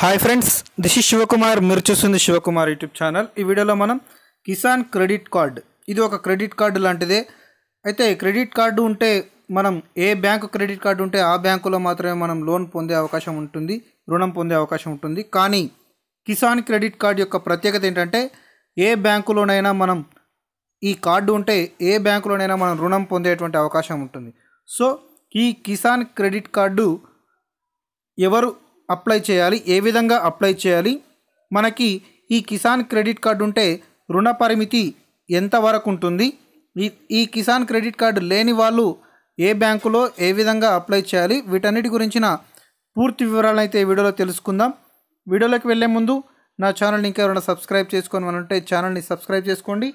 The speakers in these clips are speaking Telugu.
hi friends this is Shivakumar మీరు చూస్తుంది శివకుమార్ యూట్యూబ్ ఛానల్ ఈ వీడియోలో మనం కిసాన్ క్రెడిట్ కార్డ్ ఇది ఒక క్రెడిట్ కార్డు లాంటిదే అయితే క్రెడిట్ కార్డు ఉంటే మనం ఏ బ్యాంకు క్రెడిట్ కార్డు ఉంటే ఆ బ్యాంకులో మాత్రమే మనం లోన్ పొందే అవకాశం ఉంటుంది రుణం పొందే అవకాశం ఉంటుంది కానీ కిసాన్ క్రెడిట్ కార్డు యొక్క ప్రత్యేకత ఏంటంటే ఏ బ్యాంకులోనైనా మనం ఈ కార్డు ఉంటే ఏ బ్యాంకులోనైనా మనం రుణం పొందేటువంటి అవకాశం ఉంటుంది సో ఈ కిసాన్ క్రెడిట్ కార్డు ఎవరు అప్లై చేయాలి ఏ విధంగా అప్లై చేయాలి మనకి ఈ కిసాన్ క్రెడిట్ కార్డు ఉంటే రుణ పరిమితి ఎంతవరకు ఉంటుంది ఈ ఈ కిసాన్ క్రెడిట్ కార్డు లేని వాళ్ళు ఏ బ్యాంకులో ఏ విధంగా అప్లై చేయాలి వీటన్నిటి గురించిన పూర్తి వివరాలను అయితే వీడియోలో తెలుసుకుందాం వీడియోలోకి వెళ్లే ముందు నా ఛానల్ని ఇంకా ఎవరైనా సబ్స్క్రైబ్ చేసుకొని ఉంటే ఛానల్ని సబ్స్క్రైబ్ చేసుకోండి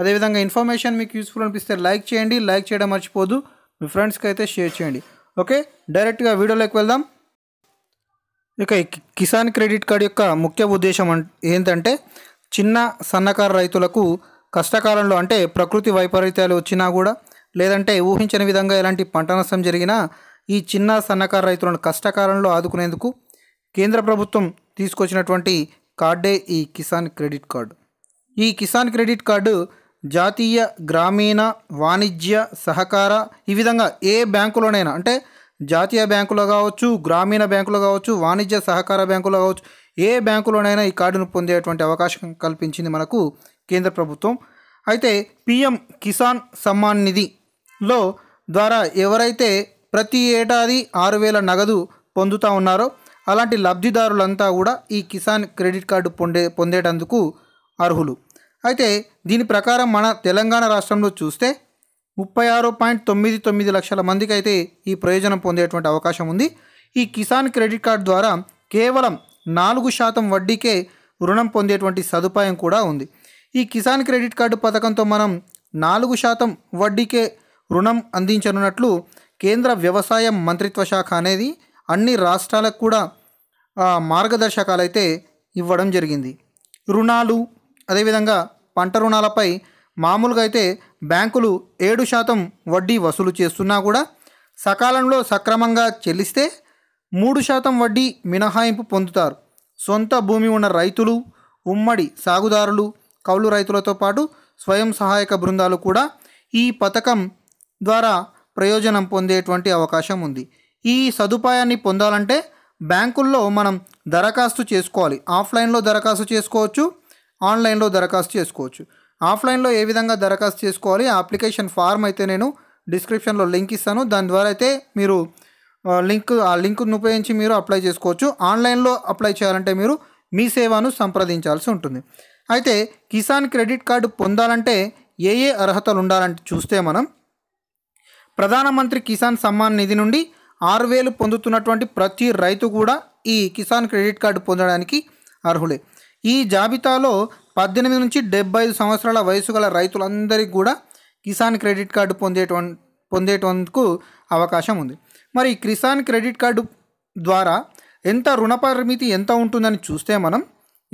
అదేవిధంగా ఇన్ఫర్మేషన్ మీకు యూస్ఫుల్ అనిపిస్తే లైక్ చేయండి లైక్ చేయడం మర్చిపోదు మీ ఫ్రెండ్స్కి అయితే షేర్ చేయండి ఓకే డైరెక్ట్గా వీడియోలోకి వెళ్దాం ఇక కిసాన్ క్రెడిట్ కార్డు యొక్క ముఖ్య ఉద్దేశం ఏంటంటే చిన్న సన్నకారు రైతులకు కష్టకాలంలో అంటే ప్రకృతి వైపరీత్యాలు వచ్చినా కూడా లేదంటే ఊహించని విధంగా ఎలాంటి పంట నష్టం జరిగినా ఈ చిన్న సన్నకారు రైతులను కష్టకాలంలో ఆదుకునేందుకు కేంద్ర ప్రభుత్వం తీసుకొచ్చినటువంటి కార్డే ఈ కిసాన్ క్రెడిట్ కార్డు ఈ కిసాన్ క్రెడిట్ కార్డు జాతీయ గ్రామీణ వాణిజ్య సహకార ఈ విధంగా ఏ బ్యాంకులోనైనా అంటే జాతీయ బ్యాంకులో కావచ్చు గ్రామీణ బ్యాంకులు కావచ్చు వాణిజ్య సహకార బ్యాంకులు కావచ్చు ఏ బ్యాంకులోనైనా ఈ కార్డును పొందేటువంటి అవకాశం కల్పించింది మనకు కేంద్ర ప్రభుత్వం అయితే పిఎం కిసాన్ సమ్మాన్ నిధిలో ద్వారా ఎవరైతే ప్రతి ఏడాది ఆరు వేల నగదు పొందుతూ ఉన్నారో అలాంటి లబ్ధిదారులంతా కూడా ఈ కిసాన్ క్రెడిట్ కార్డు పొందే పొందేటందుకు అర్హులు అయితే దీని ప్రకారం మన తెలంగాణ రాష్ట్రంలో చూస్తే ముప్పై ఆరు పాయింట్ తొమ్మిది తొమ్మిది లక్షల మందికి అయితే ఈ ప్రయోజనం పొందేటువంటి అవకాశం ఉంది ఈ కిసాన్ క్రెడిట్ కార్డు ద్వారా కేవలం నాలుగు శాతం వడ్డీకే రుణం పొందేటువంటి సదుపాయం కూడా ఉంది ఈ కిసాన్ క్రెడిట్ కార్డు పథకంతో మనం నాలుగు శాతం వడ్డీకే రుణం అందించనున్నట్లు కేంద్ర వ్యవసాయ మంత్రిత్వ శాఖ అనేది అన్ని రాష్ట్రాలకు కూడా మార్గదర్శకాలు అయితే ఇవ్వడం జరిగింది రుణాలు అదేవిధంగా పంట రుణాలపై మామూలుగా అయితే బ్యాంకులు ఏడు శాతం వడ్డీ వసూలు చేస్తున్నా కూడా సకాలంలో సక్రమంగా చెల్లిస్తే మూడు శాతం వడ్డీ మినహాయింపు పొందుతారు సొంత భూమి ఉన్న రైతులు ఉమ్మడి సాగుదారులు కౌలు రైతులతో పాటు స్వయం సహాయక బృందాలు కూడా ఈ పథకం ద్వారా ప్రయోజనం పొందేటువంటి అవకాశం ఉంది ఈ సదుపాయాన్ని పొందాలంటే బ్యాంకుల్లో మనం దరఖాస్తు చేసుకోవాలి ఆఫ్లైన్లో దరఖాస్తు చేసుకోవచ్చు ఆన్లైన్లో దరఖాస్తు చేసుకోవచ్చు ఆఫ్లైన్లో ఏ విధంగా దరఖాస్తు చేసుకోవాలి అప్లికేషన్ ఫార్మ్ అయితే నేను డిస్క్రిప్షన్లో లింక్ ఇస్తాను దాని ద్వారా అయితే మీరు లింక్ ఆ లింక్ను ఉపయోగించి మీరు అప్లై చేసుకోవచ్చు ఆన్లైన్లో అప్లై చేయాలంటే మీరు మీ సేవను సంప్రదించాల్సి ఉంటుంది అయితే కిసాన్ క్రెడిట్ కార్డు పొందాలంటే ఏ ఏ అర్హతలు ఉండాలంటే చూస్తే మనం ప్రధానమంత్రి కిసాన్ సమ్మాన్ నిధి నుండి ఆరు వేలు పొందుతున్నటువంటి ప్రతి రైతు కూడా ఈ కిసాన్ క్రెడిట్ కార్డు పొందడానికి అర్హులే ఈ జాబితాలో పద్దెనిమిది నుంచి డెబ్బై సంవత్సరాల వయసు గల రైతులందరికీ కూడా కిసాన్ క్రెడిట్ కార్డు పొందేటువంటి పొందేటందుకు అవకాశం ఉంది మరి కిసాన్ క్రెడిట్ కార్డు ద్వారా ఎంత రుణ పరిమితి ఎంత ఉంటుందని చూస్తే మనం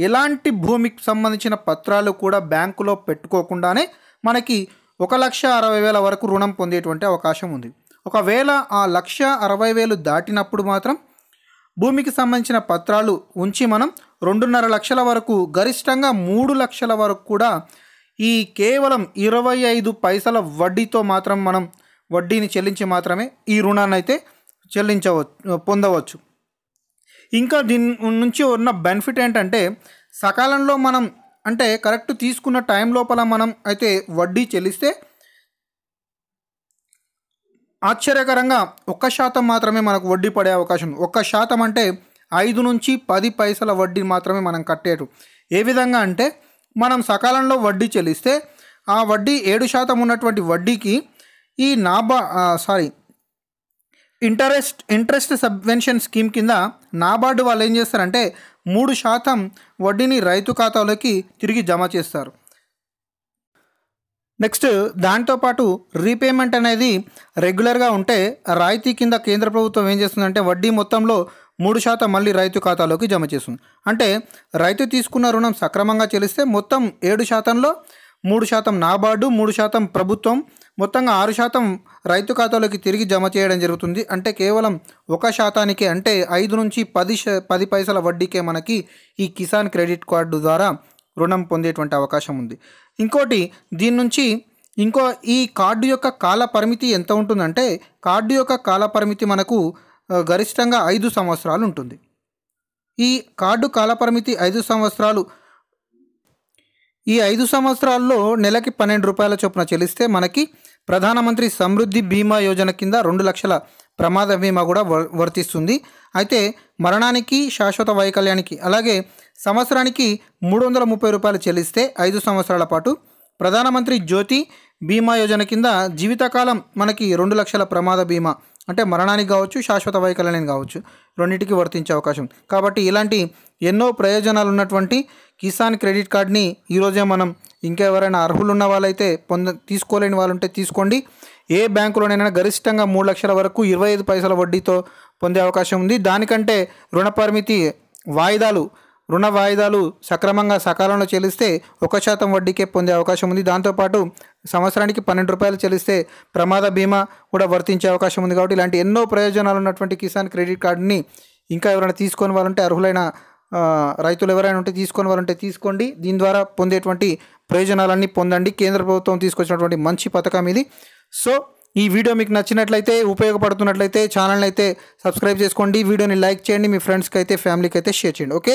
ఎలాంటి భూమికి సంబంధించిన పత్రాలు కూడా బ్యాంకులో పెట్టుకోకుండానే మనకి ఒక లక్ష అరవై వేల వరకు రుణం పొందేటువంటి అవకాశం ఉంది ఒకవేళ ఆ లక్ష అరవై వేలు దాటినప్పుడు మాత్రం భూమికి సంబంధించిన పత్రాలు ఉంచి మనం రెండున్నర లక్షల వరకు గరిష్టంగా మూడు లక్షల వరకు కూడా ఈ కేవలం ఇరవై ఐదు పైసల వడ్డీతో మాత్రం మనం వడ్డీని చెల్లించి మాత్రమే ఈ రుణాన్ని అయితే చెల్లించవచ్చు పొందవచ్చు ఇంకా దీని నుంచి ఉన్న బెనిఫిట్ ఏంటంటే సకాలంలో మనం అంటే కరెక్ట్ తీసుకున్న టైం లోపల మనం అయితే వడ్డీ చెల్లిస్తే ఆశ్చర్యకరంగా ఒక్క శాతం మాత్రమే మనకు వడ్డీ పడే అవకాశం ఒక్క శాతం అంటే ఐదు నుంచి పది పైసల వడ్డీ మాత్రమే మనం కట్టేటు ఏ విధంగా అంటే మనం సకాలంలో వడ్డీ చెల్లిస్తే ఆ వడ్డీ ఏడు శాతం ఉన్నటువంటి వడ్డీకి ఈ నాబా sorry interest interest subvention scheme కింద నాబార్డు వాళ్ళు ఏం చేస్తారంటే మూడు శాతం వడ్డీని రైతు ఖాతాలోకి తిరిగి జమ చేస్తారు నెక్స్ట్ దాంతోపాటు రీపేమెంట్ అనేది రెగ్యులర్గా ఉంటే రాయితీ కింద కేంద్ర ప్రభుత్వం ఏం చేస్తుందంటే వడ్డీ మొత్తంలో మూడు శాతం మళ్ళీ రైతు ఖాతాలోకి జమ చేస్తుంది అంటే రైతు తీసుకున్న రుణం సక్రమంగా చెల్లిస్తే మొత్తం ఏడు శాతంలో మూడు శాతం నాబార్డు మూడు శాతం ప్రభుత్వం మొత్తంగా ఆరు శాతం రైతు ఖాతాలోకి తిరిగి జమ చేయడం జరుగుతుంది అంటే కేవలం ఒక శాతానికే అంటే ఐదు నుంచి పది పది పైసల వడ్డీకే మనకి ఈ కిసాన్ క్రెడిట్ కార్డు ద్వారా రుణం పొందేటువంటి అవకాశం ఉంది ఇంకోటి దీని నుంచి ఇంకో ఈ కార్డు యొక్క కాల పరిమితి ఎంత ఉంటుందంటే కార్డు యొక్క కాల పరిమితి మనకు గరిష్టంగా ఐదు సంవత్సరాలు ఉంటుంది ఈ కార్డు కాలపరిమితి ఐదు సంవత్సరాలు ఈ ఐదు సంవత్సరాల్లో నెలకి పన్నెండు రూపాయల చొప్పున చెల్లిస్తే మనకి ప్రధానమంత్రి సమృద్ధి బీమా యోజన కింద రెండు లక్షల ప్రమాద బీమా కూడా వర్తిస్తుంది అయితే మరణానికి శాశ్వత వైకల్యానికి అలాగే సంవత్సరానికి మూడు వందల ముప్పై రూపాయలు చెల్లిస్తే ఐదు సంవత్సరాల పాటు ప్రధానమంత్రి జ్యోతి బీమా యోజన కింద జీవితకాలం మనకి రెండు లక్షల ప్రమాద బీమా అంటే మరణానికి కావచ్చు శాశ్వత వైకల్యానికి కావచ్చు రెండింటికి వర్తించే అవకాశం కాబట్టి ఇలాంటి ఎన్నో ప్రయోజనాలు ఉన్నటువంటి కిసాన్ క్రెడిట్ కార్డ్ని ఈరోజే మనం ఇంకా ఎవరైనా అర్హులు ఉన్న వాళ్ళైతే పొంద తీసుకోలేని వాళ్ళు ఉంటే తీసుకోండి ఏ బ్యాంకులోనైనా గరిష్టంగా మూడు లక్షల వరకు ఇరవై ఐదు పైసల వడ్డీతో పొందే అవకాశం ఉంది దానికంటే రుణ పరిమితి వాయిదాలు రుణ వాయిదాలు సక్రమంగా సకాలంలో చెల్లిస్తే ఒక శాతం వడ్డీకే పొందే అవకాశం ఉంది దాంతోపాటు సంవత్సరానికి పన్నెండు రూపాయలు చెల్లిస్తే ప్రమాద బీమా కూడా వర్తించే అవకాశం ఉంది కాబట్టి ఇలాంటి ఎన్నో ప్రయోజనాలు ఉన్నటువంటి కిసాన్ క్రెడిట్ కార్డుని ఇంకా ఎవరైనా తీసుకొని వాళ్ళంటే అర్హులైన రైతులు ఎవరైనా ఉంటే తీసుకొని వాళ్ళంటే తీసుకోండి దీని ద్వారా పొందేటువంటి ప్రయోజనాలన్నీ పొందండి కేంద్ర ప్రభుత్వం తీసుకొచ్చినటువంటి మంచి పథకం ఇది సో ఈ వీడియో మీకు నచ్చినట్లయితే ఉపయోగపడుతున్నట్లయితే ఛానల్ని అయితే సబ్స్క్రైబ్ చేసుకోండి వీడియోని లైక్ చేయండి మీ ఫ్రెండ్స్కి అయితే ఫ్యామిలీకి అయితే షేర్ చేయండి ఓకే